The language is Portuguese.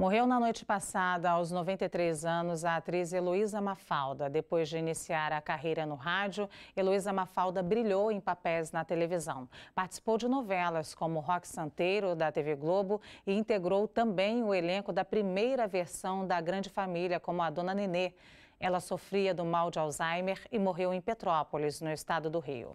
Morreu na noite passada, aos 93 anos, a atriz Heloísa Mafalda. Depois de iniciar a carreira no rádio, Heloísa Mafalda brilhou em papéis na televisão. Participou de novelas como Rock Santeiro, da TV Globo, e integrou também o elenco da primeira versão da Grande Família, como a Dona Nenê. Ela sofria do mal de Alzheimer e morreu em Petrópolis, no estado do Rio.